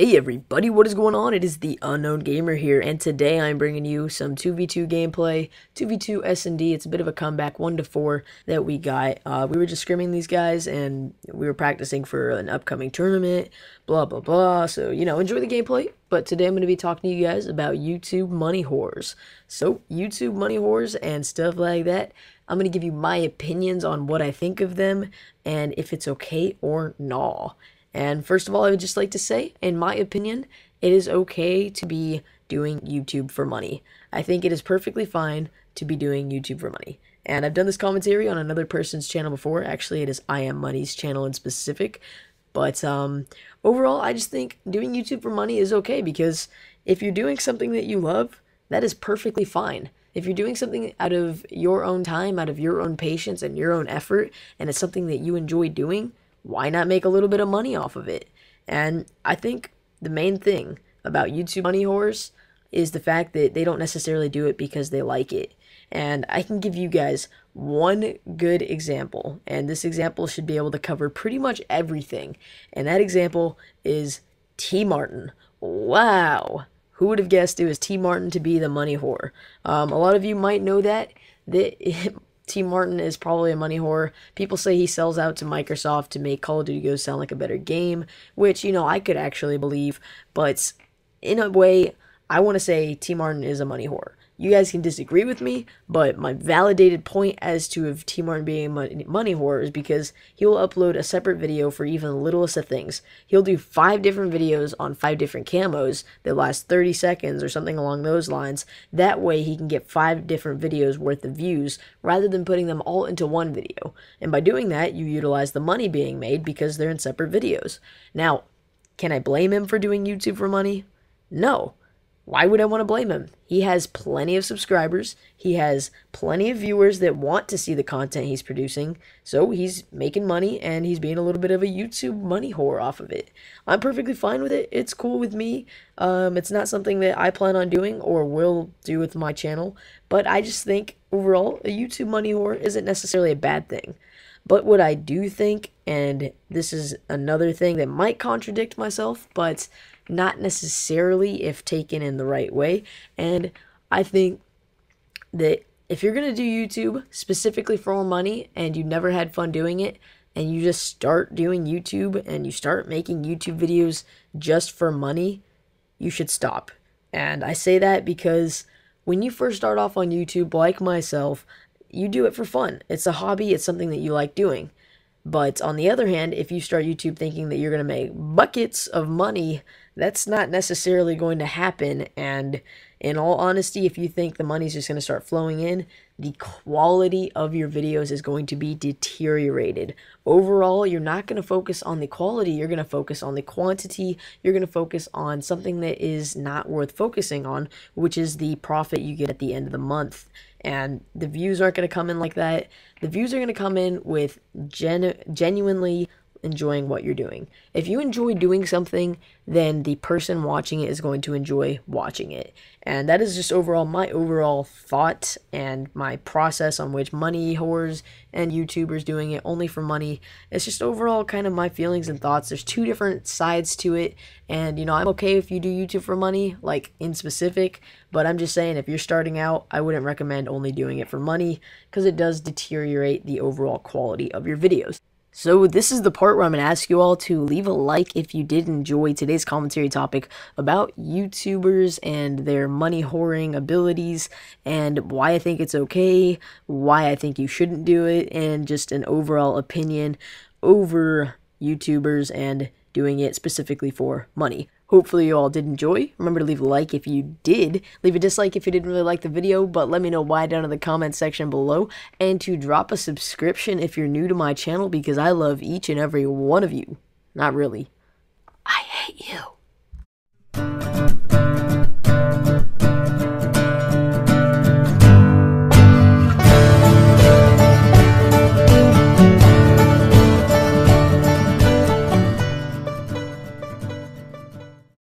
Hey everybody, what is going on? It is the Unknown Gamer here, and today I'm bringing you some 2v2 gameplay, 2v2 S&D. It's a bit of a comeback, 1 to 4 that we got. Uh, we were just scrimming these guys, and we were practicing for an upcoming tournament, blah blah blah. So you know, enjoy the gameplay. But today I'm going to be talking to you guys about YouTube money whores. So YouTube money whores and stuff like that. I'm going to give you my opinions on what I think of them and if it's okay or not. Nah. And first of all, I would just like to say, in my opinion, it is okay to be doing YouTube for money. I think it is perfectly fine to be doing YouTube for money. And I've done this commentary on another person's channel before. Actually, it is I Am Money's channel in specific. But um, overall, I just think doing YouTube for money is okay because if you're doing something that you love, that is perfectly fine. If you're doing something out of your own time, out of your own patience and your own effort, and it's something that you enjoy doing, why not make a little bit of money off of it? And I think the main thing about YouTube money whores is the fact that they don't necessarily do it because they like it. And I can give you guys one good example, and this example should be able to cover pretty much everything. And that example is T. Martin. Wow! Who would have guessed it was T. Martin to be the money whore? Um, a lot of you might know that. That T. Martin is probably a money whore. People say he sells out to Microsoft to make Call of Duty Go sound like a better game, which, you know, I could actually believe, but in a way, I want to say T. Martin is a money whore. You guys can disagree with me, but my validated point as to if T Martin being a money whore is because he will upload a separate video for even the littlest of things. He'll do five different videos on five different camos that last 30 seconds or something along those lines. That way, he can get five different videos worth of views rather than putting them all into one video. And by doing that, you utilize the money being made because they're in separate videos. Now, can I blame him for doing YouTube for money? No, why would I want to blame him? He has plenty of subscribers. He has plenty of viewers that want to see the content he's producing. So he's making money and he's being a little bit of a YouTube money whore off of it. I'm perfectly fine with it. It's cool with me. Um, it's not something that I plan on doing or will do with my channel. But I just think overall, a YouTube money whore isn't necessarily a bad thing. But what I do think, and this is another thing that might contradict myself, but not necessarily if taken in the right way. And I think that if you're going to do YouTube specifically for money and you never had fun doing it, and you just start doing YouTube and you start making YouTube videos just for money, you should stop. And I say that because when you first start off on YouTube, like myself, you do it for fun. It's a hobby, it's something that you like doing. But on the other hand, if you start YouTube thinking that you're going to make buckets of money that's not necessarily going to happen. And in all honesty, if you think the money's just going to start flowing in, the quality of your videos is going to be deteriorated. Overall, you're not going to focus on the quality, you're going to focus on the quantity, you're going to focus on something that is not worth focusing on, which is the profit you get at the end of the month. And the views aren't going to come in like that. The views are going to come in with genu genuinely enjoying what you're doing. If you enjoy doing something, then the person watching it is going to enjoy watching it. And that is just overall my overall thought and my process on which money whores and YouTubers doing it only for money. It's just overall kind of my feelings and thoughts. There's two different sides to it. And, you know, I'm okay if you do YouTube for money, like in specific, but I'm just saying if you're starting out, I wouldn't recommend only doing it for money because it does deteriorate the overall quality of your videos. So this is the part where I'm going to ask you all to leave a like if you did enjoy today's commentary topic about YouTubers and their money hoarding abilities and why I think it's okay, why I think you shouldn't do it, and just an overall opinion over YouTubers and doing it specifically for money. Hopefully you all did enjoy. Remember to leave a like if you did. Leave a dislike if you didn't really like the video, but let me know why down in the comment section below. And to drop a subscription if you're new to my channel because I love each and every one of you. Not really.